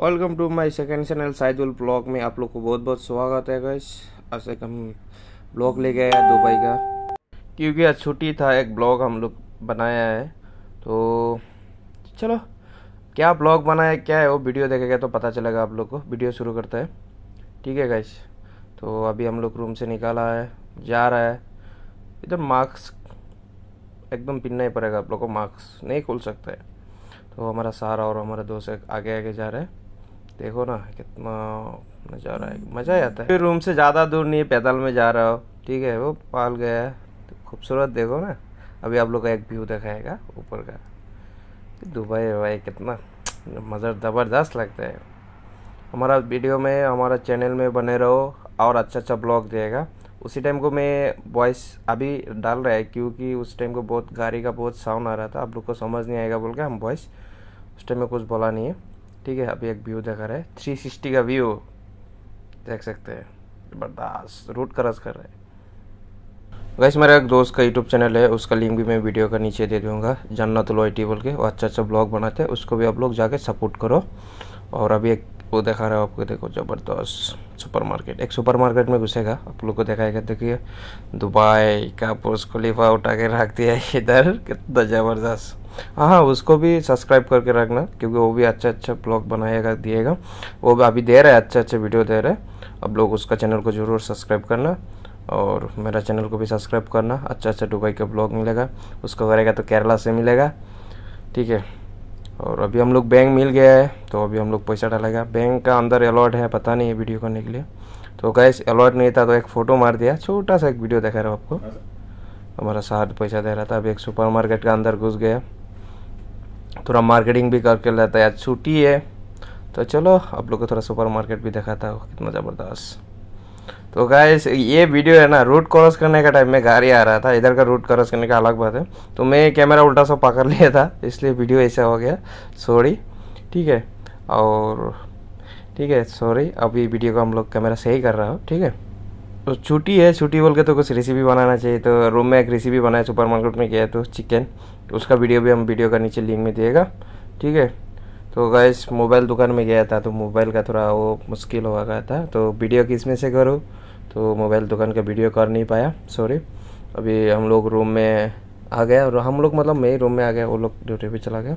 Welcome to my second channel Saidul blog में आप लोग को बहुत बहुत स्वागत है गैस आज एक हम ब्लॉग ले गए हैं दुबई का क्योंकि आज छुट्टी था एक ब्लॉग हम लोग बनाया है तो चलो क्या ब्लॉग बनाया क्या है वो वीडियो देखेगा तो पता चलेगा आप लोग को वीडियो शुरू करता है ठीक है गैस तो अभी हम लोग रूम से निकाला है जा रहा है इधर मास्क एकदम पीनना ही पड़ेगा आप लोग को मास्क नहीं खोल सकता है तो हमारा सारा और हमारा दोस्त आगे आगे जा रहे हैं देखो ना कितना मज़ा आ रहा है मज़ा ही आता है फिर रूम से ज़्यादा दूर नहीं है पैदल में जा रहा हो ठीक है वो पाल गया है तो खूबसूरत देखो ना अभी आप लोग का एक व्यू दिखाएगा ऊपर का दुबई है भाई कितना मज़ा ज़बरदस्त लगता है हमारा वीडियो में हमारा चैनल में बने रहो और अच्छा अच्छा ब्लॉग देगा उसी टाइम को मैं वॉइस अभी डाल रहा है क्योंकि उस टाइम को बहुत गाड़ी का बहुत साउंड आ रहा था आप लोग को समझ नहीं आएगा बोल के हम वॉइस उस टाइम में कुछ बोला नहीं है ठीक है अभी एक व्यू देखा रहे थ्री सिक्सटी का व्यू देख सकते हैं जबरदस्त रूट क्रॉस कर रहे वैसे मेरा एक दोस्त का यूट्यूब चैनल है उसका लिंक भी मैं वीडियो का नीचे दे दूंगा जन्नत टी बोल के वो अच्छा अच्छा ब्लॉग बनाते हैं उसको भी आप लोग जाके सपोर्ट करो और अभी एक वो दिखा रहा हूँ आपको देखो ज़बरदस्त सुपरमार्केट एक सुपरमार्केट में घुसेगा आप लोग को दिखाएगा देखिए दुबई का पुरुष खलीफा उठा के रख दिया इधर कितना ज़बरदस्त हाँ उसको भी सब्सक्राइब करके रखना क्योंकि वो भी अच्छा अच्छा ब्लॉग बनाएगा दिएगा वो भी अभी दे रहा है अच्छे अच्छे वीडियो दे रहे अब लोग उसका चैनल को ज़रूर सब्सक्राइब करना और मेरा चैनल को भी सब्सक्राइब करना अच्छा अच्छा दुबई का ब्लॉग मिलेगा उसको करेगा तो केरला से मिलेगा ठीक है और अभी हम लोग बैंक मिल गया है तो अभी हम लोग पैसा डालेगा बैंक का अंदर अलॉट है पता नहीं है वीडियो करने के लिए तो गैस अलॉट नहीं था तो एक फ़ोटो मार दिया छोटा सा एक वीडियो दिखा रहा हूँ आपको अच्छा। हमारा साथ पैसा दे रहा था अभी एक सुपरमार्केट का अंदर घुस गया थोड़ा मार्केटिंग भी करके रहता है आज छुट्टी है तो चलो आप लोग को थोड़ा मार्केट भी दिखाता हूँ कितना ज़बरदस्त तो गाइस ये वीडियो है ना रूट क्रॉस करने का टाइम में गाड़ी आ रहा था इधर का रूट क्रॉस करने का अलग बात है तो मैं कैमरा उल्टा सा पकड़ लिया था इसलिए वीडियो ऐसा हो गया सॉरी ठीक है और ठीक है सॉरी अभी वीडियो को हम लोग कैमरा सही कर रहा हो ठीक है तो छुट्टी है छुट्टी बोल के तो कुछ रेसिपी बनाना चाहिए तो रूम में एक रेसिपी बनाया सुपर मार्केट में गया तो चिकन उसका वीडियो भी हम वीडियो का नीचे लिंक में दिएगा ठीक है तो गैस मोबाइल दुकान में गया था तो मोबाइल का थोड़ा वो मुश्किल हो गया था तो वीडियो किस में से करूँ तो मोबाइल दुकान का वीडियो कर नहीं पाया सॉरी अभी हम लोग रूम में आ गया और हम लोग मतलब मेरे रूम में आ गया वो लोग ड्यूटी पे चला गया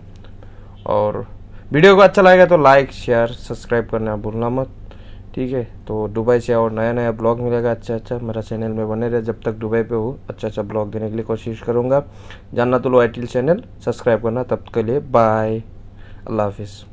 और वीडियो को अच्छा लगेगा तो लाइक शेयर सब्सक्राइब करना भूलना मत ठीक है तो दुबई से और नया नया ब्लॉग मिलेगा अच्छा अच्छा मेरा चैनल में बने रहे जब तक दुबई पे हो अच्छा अच्छा ब्लॉग देने के लिए कोशिश करूँगा जानना तो लो आई चैनल सब्सक्राइब करना तब के लिए बाय Love Hafiz.